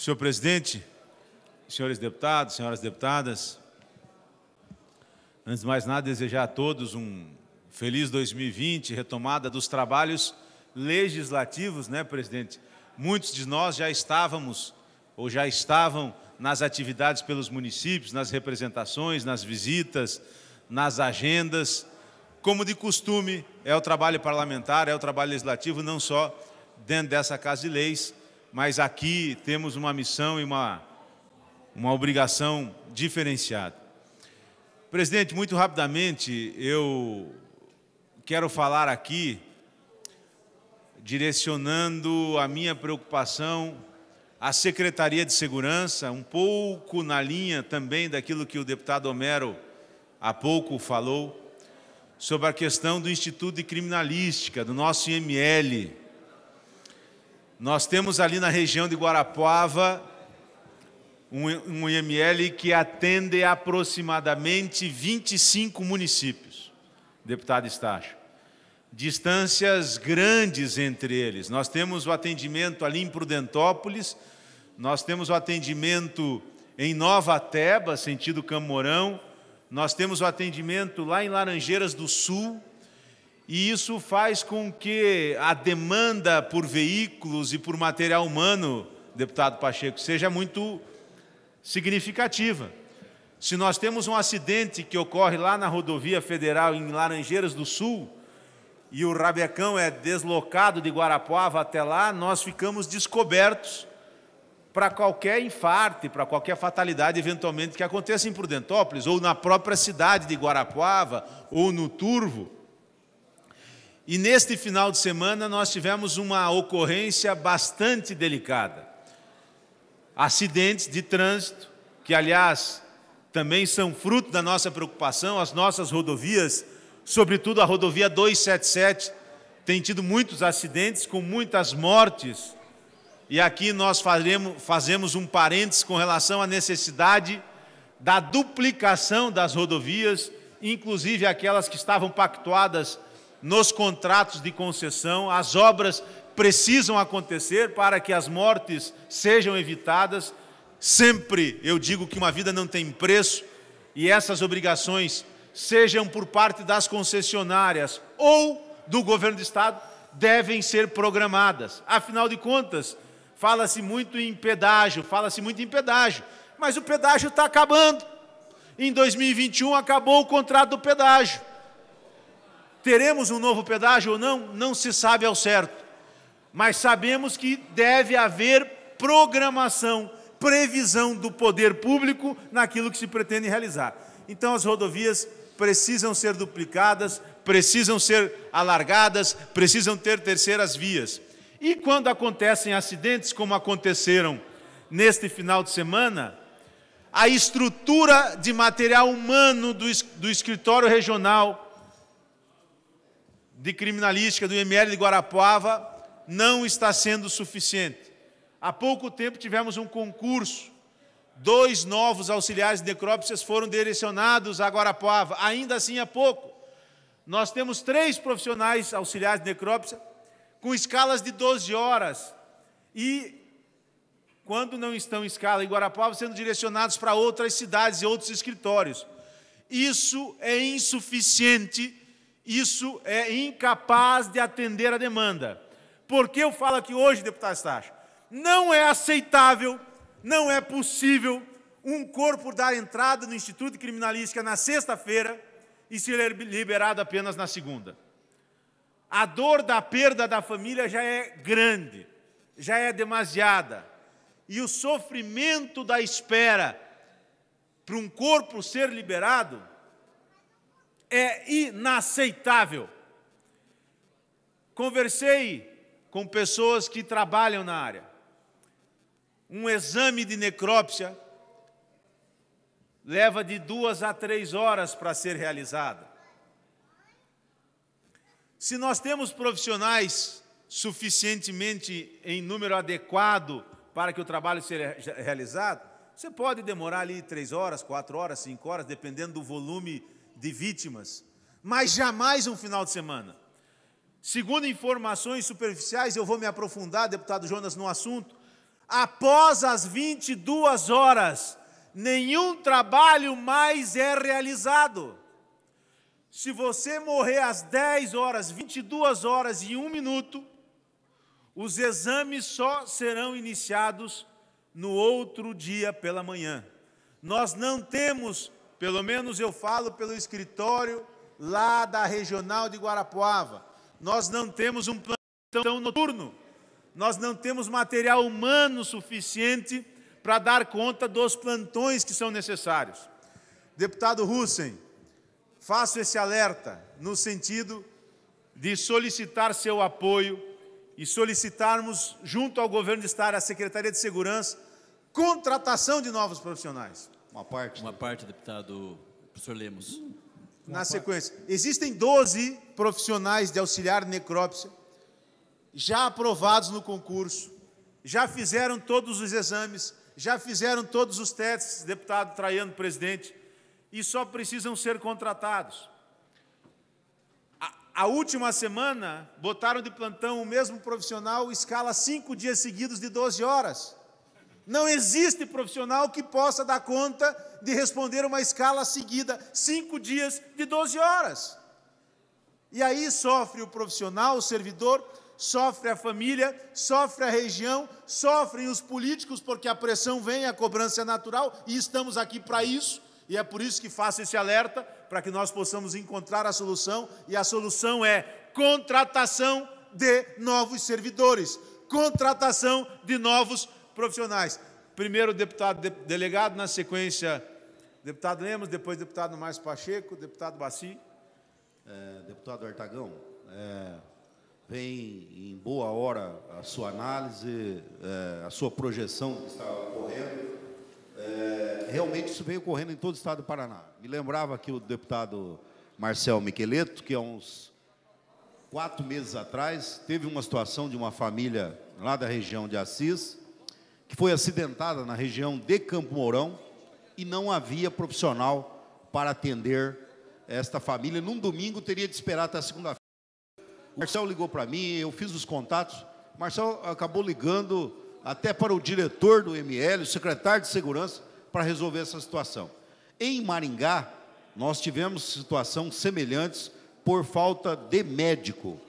Senhor presidente, senhores deputados, senhoras deputadas, antes de mais nada, desejar a todos um feliz 2020, retomada dos trabalhos legislativos, né, presidente? Muitos de nós já estávamos ou já estavam nas atividades pelos municípios, nas representações, nas visitas, nas agendas. Como de costume, é o trabalho parlamentar, é o trabalho legislativo, não só dentro dessa Casa de Leis, mas aqui temos uma missão e uma, uma obrigação diferenciada. Presidente, muito rapidamente eu quero falar aqui, direcionando a minha preocupação à Secretaria de Segurança, um pouco na linha também daquilo que o deputado Homero há pouco falou, sobre a questão do Instituto de Criminalística, do nosso IML. Nós temos ali na região de Guarapuava um, um IML que atende aproximadamente 25 municípios, deputado Estácio. Distâncias grandes entre eles. Nós temos o atendimento ali em Prudentópolis, nós temos o atendimento em Nova Teba, sentido Camorão, nós temos o atendimento lá em Laranjeiras do Sul, e isso faz com que a demanda por veículos e por material humano, deputado Pacheco, seja muito significativa. Se nós temos um acidente que ocorre lá na rodovia federal em Laranjeiras do Sul, e o Rabecão é deslocado de Guarapuava até lá, nós ficamos descobertos para qualquer infarte, para qualquer fatalidade eventualmente que aconteça em Prudentópolis, ou na própria cidade de Guarapuava, ou no Turvo. E neste final de semana nós tivemos uma ocorrência bastante delicada. Acidentes de trânsito, que aliás também são fruto da nossa preocupação, as nossas rodovias, sobretudo a rodovia 277, tem tido muitos acidentes com muitas mortes. E aqui nós faremos, fazemos um parênteses com relação à necessidade da duplicação das rodovias, inclusive aquelas que estavam pactuadas nos contratos de concessão, as obras precisam acontecer para que as mortes sejam evitadas. Sempre eu digo que uma vida não tem preço e essas obrigações, sejam por parte das concessionárias ou do governo do estado, devem ser programadas. Afinal de contas, fala-se muito em pedágio, fala-se muito em pedágio, mas o pedágio está acabando. Em 2021 acabou o contrato do pedágio. Teremos um novo pedágio ou não? Não se sabe ao certo. Mas sabemos que deve haver programação, previsão do poder público naquilo que se pretende realizar. Então as rodovias precisam ser duplicadas, precisam ser alargadas, precisam ter terceiras vias. E quando acontecem acidentes como aconteceram neste final de semana, a estrutura de material humano do, do escritório regional de criminalística do IML de Guarapuava não está sendo suficiente. Há pouco tempo tivemos um concurso. Dois novos auxiliares de necrópsias foram direcionados a Guarapuava, ainda assim há pouco. Nós temos três profissionais auxiliares de necrópsia com escalas de 12 horas e quando não estão em escala em Guarapuava, sendo direcionados para outras cidades e outros escritórios. Isso é insuficiente isso é incapaz de atender a demanda. Por que eu falo aqui hoje, deputado Estácio? Não é aceitável, não é possível um corpo dar entrada no Instituto de Criminalística na sexta-feira e ser liberado apenas na segunda. A dor da perda da família já é grande, já é demasiada. E o sofrimento da espera para um corpo ser liberado é inaceitável. Conversei com pessoas que trabalham na área. Um exame de necrópsia leva de duas a três horas para ser realizado. Se nós temos profissionais suficientemente em número adequado para que o trabalho seja realizado, você pode demorar ali três horas, quatro horas, cinco horas, dependendo do volume de vítimas, mas jamais um final de semana. Segundo informações superficiais, eu vou me aprofundar, deputado Jonas, no assunto. Após as 22 horas, nenhum trabalho mais é realizado. Se você morrer às 10 horas, 22 horas e 1 minuto, os exames só serão iniciados no outro dia pela manhã. Nós não temos pelo menos eu falo pelo escritório lá da regional de Guarapuava. Nós não temos um plantão noturno. Nós não temos material humano suficiente para dar conta dos plantões que são necessários. Deputado Hussein, faço esse alerta no sentido de solicitar seu apoio e solicitarmos, junto ao governo de Estado, à Secretaria de Segurança, contratação de novos profissionais. Uma parte. Uma parte, deputado professor Lemos. Hum, Na sequência, existem 12 profissionais de auxiliar necrópsia já aprovados no concurso, já fizeram todos os exames, já fizeram todos os testes, deputado Traiano, presidente, e só precisam ser contratados. A, a última semana, botaram de plantão o mesmo profissional, escala cinco dias seguidos de 12 horas. Não existe profissional que possa dar conta de responder uma escala seguida, cinco dias de 12 horas. E aí sofre o profissional, o servidor, sofre a família, sofre a região, sofrem os políticos, porque a pressão vem, a cobrança é natural, e estamos aqui para isso, e é por isso que faço esse alerta, para que nós possamos encontrar a solução, e a solução é contratação de novos servidores, contratação de novos profissionais. Primeiro deputado de, delegado, na sequência, deputado Lemos, depois deputado Márcio Pacheco, deputado Baci. É, deputado Artagão, é, vem em boa hora a sua análise, é, a sua projeção que está ocorrendo. É, realmente isso veio ocorrendo em todo o estado do Paraná. Me lembrava que o deputado Marcel Miqueleto, que há uns quatro meses atrás teve uma situação de uma família lá da região de Assis, que foi acidentada na região de Campo Mourão e não havia profissional para atender esta família. Num domingo teria de esperar até segunda-feira. O Marcel ligou para mim, eu fiz os contatos. O Marcel acabou ligando até para o diretor do ML, o secretário de segurança, para resolver essa situação. Em Maringá, nós tivemos situações semelhantes por falta de médico.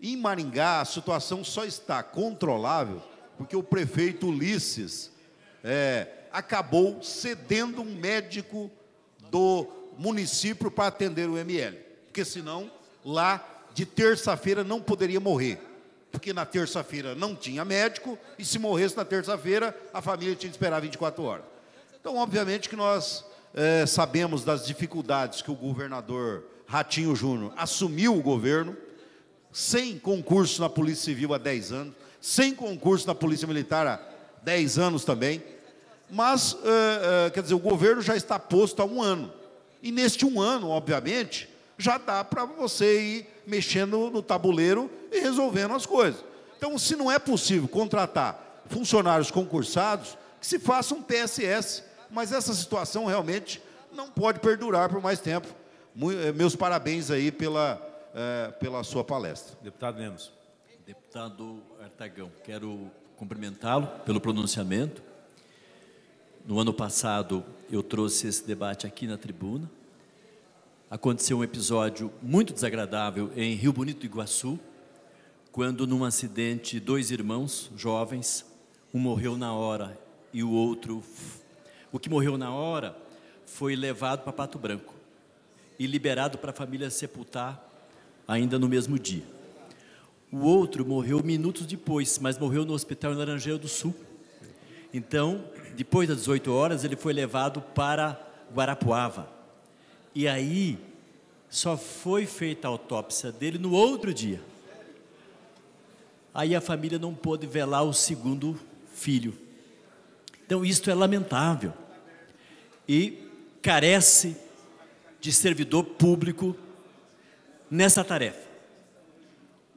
Em Maringá, a situação só está controlável porque o prefeito Ulisses é, acabou cedendo um médico do município para atender o ML, porque senão lá de terça-feira não poderia morrer, porque na terça-feira não tinha médico e se morresse na terça-feira a família tinha que esperar 24 horas. Então, obviamente que nós é, sabemos das dificuldades que o governador Ratinho Júnior assumiu o governo, sem concurso na Polícia Civil há 10 anos, sem concurso na Polícia Militar há 10 anos também. Mas, uh, uh, quer dizer, o governo já está posto há um ano. E neste um ano, obviamente, já dá para você ir mexendo no tabuleiro e resolvendo as coisas. Então, se não é possível contratar funcionários concursados, que se faça um PSS. Mas essa situação realmente não pode perdurar por mais tempo. Eh, meus parabéns aí pela, pela sua palestra. Deputado Lemos. Deputado Artagão, quero cumprimentá-lo pelo pronunciamento. No ano passado, eu trouxe esse debate aqui na tribuna. Aconteceu um episódio muito desagradável em Rio Bonito do Iguaçu, quando, num acidente, dois irmãos jovens, um morreu na hora e o outro. O que morreu na hora foi levado para Pato Branco e liberado para a família sepultar ainda no mesmo dia. O outro morreu minutos depois, mas morreu no hospital em Laranjeira do Sul. Então, depois das 18 horas, ele foi levado para Guarapuava. E aí, só foi feita a autópsia dele no outro dia. Aí a família não pôde velar o segundo filho. Então, isto é lamentável. E carece de servidor público nessa tarefa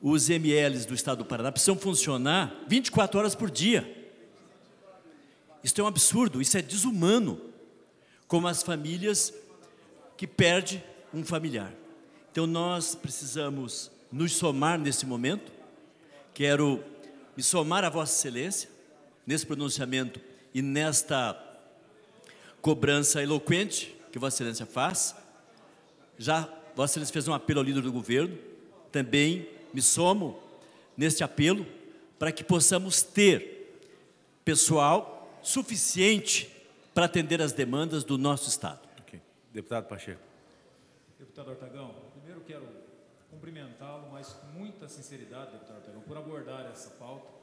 os MLs do estado do Paraná precisam funcionar 24 horas por dia. Isso é um absurdo, isso é desumano, como as famílias que perdem um familiar. Então nós precisamos nos somar nesse momento. Quero me somar a Vossa Excelência nesse pronunciamento e nesta cobrança eloquente que Vossa Excelência faz. Já Vossa Excelência fez um apelo ao líder do governo, também me somo neste apelo para que possamos ter pessoal suficiente para atender as demandas do nosso Estado. Okay. Deputado Pacheco. Deputado Ortagão, primeiro quero cumprimentá-lo, mas com muita sinceridade, deputado Ortagão, por abordar essa pauta.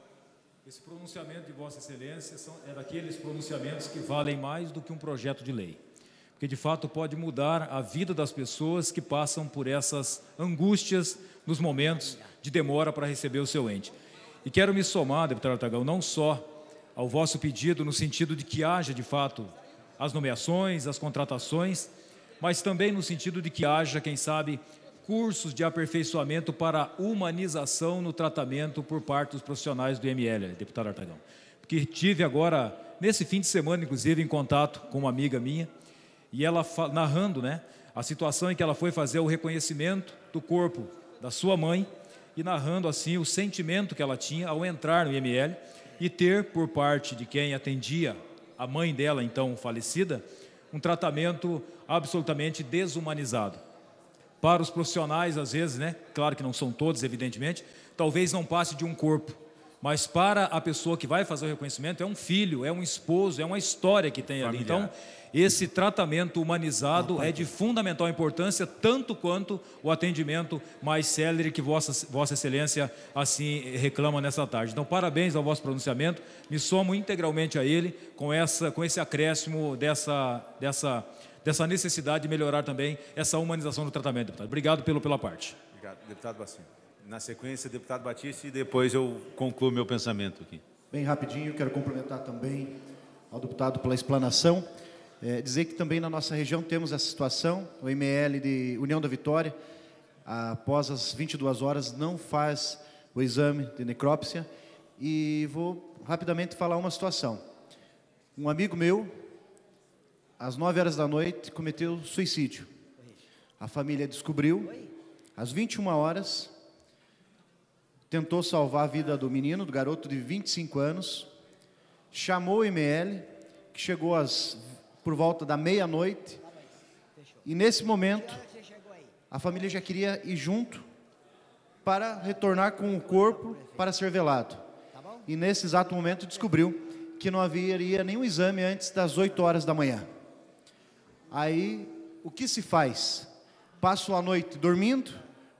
Esse pronunciamento de Vossa Excelência são, é daqueles pronunciamentos que valem mais do que um projeto de lei que de fato pode mudar a vida das pessoas que passam por essas angústias nos momentos de demora para receber o seu ente. E quero me somar, deputado Artagão, não só ao vosso pedido no sentido de que haja de fato as nomeações, as contratações, mas também no sentido de que haja, quem sabe, cursos de aperfeiçoamento para humanização no tratamento por parte dos profissionais do IML, deputado Artagão. Porque tive agora, nesse fim de semana, inclusive, em contato com uma amiga minha, e ela narrando, né, a situação em que ela foi fazer o reconhecimento do corpo da sua mãe e narrando assim o sentimento que ela tinha ao entrar no IML e ter por parte de quem atendia a mãe dela, então falecida, um tratamento absolutamente desumanizado. Para os profissionais, às vezes, né? Claro que não são todos, evidentemente, talvez não passe de um corpo, mas para a pessoa que vai fazer o reconhecimento, é um filho, é um esposo, é uma história que tem Familiar. ali. Então, esse tratamento humanizado é de fundamental importância, tanto quanto o atendimento mais célere que Vossa, Vossa Excelência assim reclama nessa tarde. Então, parabéns ao vosso pronunciamento, me somo integralmente a ele com, essa, com esse acréscimo dessa, dessa, dessa necessidade de melhorar também essa humanização do tratamento, deputado. Obrigado pelo, pela parte. Obrigado, deputado Bacinho. Na sequência, deputado Batista, e depois eu concluo meu pensamento aqui. Bem rapidinho, quero cumprimentar também ao deputado pela explanação. É, dizer que também na nossa região temos essa situação, o ML de União da Vitória, após as 22 horas, não faz o exame de necrópsia. E vou rapidamente falar uma situação. Um amigo meu, às 9 horas da noite, cometeu suicídio. A família descobriu, às 21 horas, tentou salvar a vida do menino, do garoto de 25 anos, chamou o ML, que chegou às, por volta da meia-noite, e nesse momento a família já queria ir junto para retornar com o corpo para ser velado. E nesse exato momento descobriu que não haveria nenhum exame antes das 8 horas da manhã. Aí, o que se faz? Passo a noite dormindo,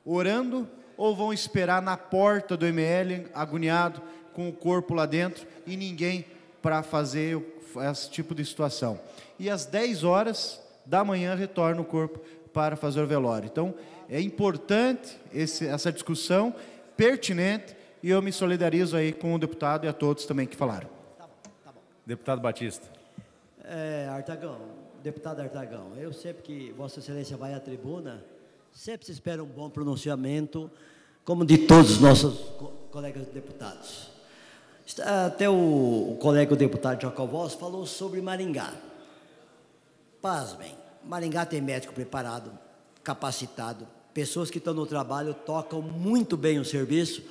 orando ou vão esperar na porta do ML, agoniado, com o corpo lá dentro e ninguém para fazer esse tipo de situação. E às 10 horas da manhã retorna o corpo para fazer o velório. Então, é importante esse, essa discussão, pertinente, e eu me solidarizo aí com o deputado e a todos também que falaram. Tá bom, tá bom. Deputado Batista. É, Artagão, deputado Artagão, eu sempre que Vossa Excelência vai à tribuna, Sempre se espera um bom pronunciamento, como de todos os nossos co colegas deputados. Até o, o colega o deputado Jacobos Voss falou sobre Maringá. Pasmem, Maringá tem médico preparado, capacitado, pessoas que estão no trabalho tocam muito bem o serviço.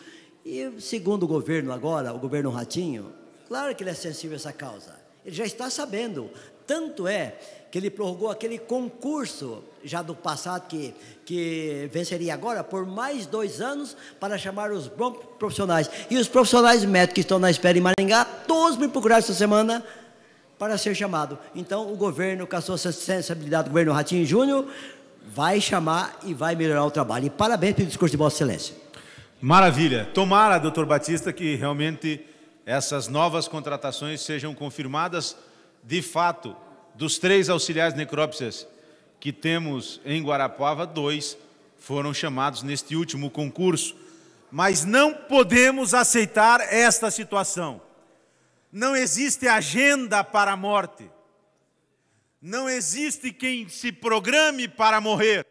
E segundo o governo agora, o governo Ratinho, claro que ele é sensível a essa causa. Ele já está sabendo tanto é que ele prorrogou aquele concurso já do passado que, que venceria agora por mais dois anos para chamar os bons profissionais. E os profissionais médicos que estão na espera em Maringá, todos me procuraram essa semana para ser chamado. Então, o governo, com a sua sensibilidade, o governo Ratinho Júnior, vai chamar e vai melhorar o trabalho. E parabéns pelo discurso de Vossa Excelência. Maravilha. Tomara, doutor Batista, que realmente essas novas contratações sejam confirmadas de fato, dos três auxiliares necrópsias que temos em Guarapuava, dois foram chamados neste último concurso. Mas não podemos aceitar esta situação. Não existe agenda para a morte. Não existe quem se programe para morrer.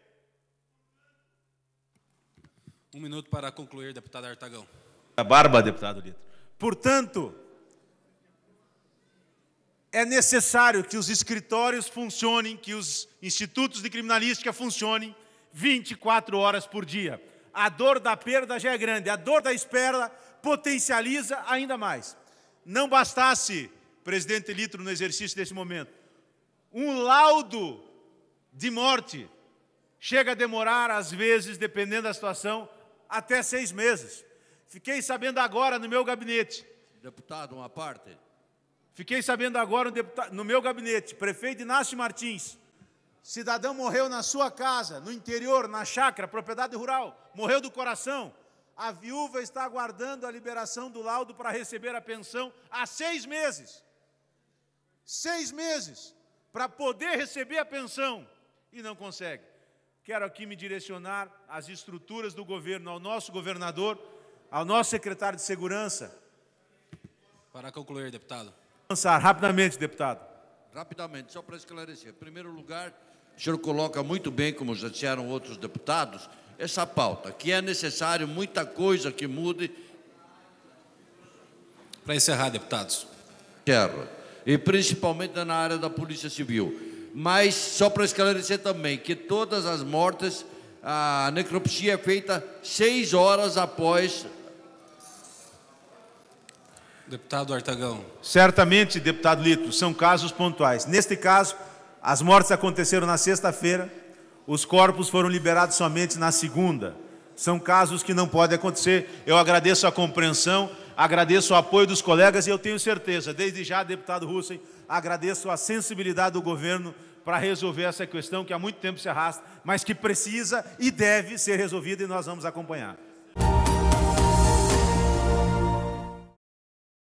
Um minuto para concluir, deputado Artagão. A barba, deputado Lito. Portanto, é necessário que os escritórios funcionem, que os institutos de criminalística funcionem 24 horas por dia. A dor da perda já é grande, a dor da espera potencializa ainda mais. Não bastasse, presidente Litro, no exercício desse momento, um laudo de morte chega a demorar, às vezes, dependendo da situação, até seis meses. Fiquei sabendo agora no meu gabinete. Deputado, uma parte. Fiquei sabendo agora um deputado, no meu gabinete, prefeito Inácio Martins. Cidadão morreu na sua casa, no interior, na chácara, propriedade rural, morreu do coração. A viúva está aguardando a liberação do laudo para receber a pensão há seis meses. Seis meses para poder receber a pensão e não consegue. Quero aqui me direcionar às estruturas do governo, ao nosso governador, ao nosso secretário de Segurança. Para concluir, deputado avançar rapidamente, deputado. Rapidamente, só para esclarecer. Em primeiro lugar, o senhor coloca muito bem, como já disseram outros deputados, essa pauta, que é necessário muita coisa que mude. Para encerrar, deputados. Quero. E principalmente na área da Polícia Civil. Mas só para esclarecer também que todas as mortes, a necropsia é feita seis horas após Deputado Artagão. Certamente, deputado Lito, são casos pontuais. Neste caso, as mortes aconteceram na sexta-feira, os corpos foram liberados somente na segunda. São casos que não podem acontecer. Eu agradeço a compreensão, agradeço o apoio dos colegas e eu tenho certeza, desde já, deputado Hussein, agradeço a sensibilidade do governo para resolver essa questão que há muito tempo se arrasta, mas que precisa e deve ser resolvida e nós vamos acompanhar.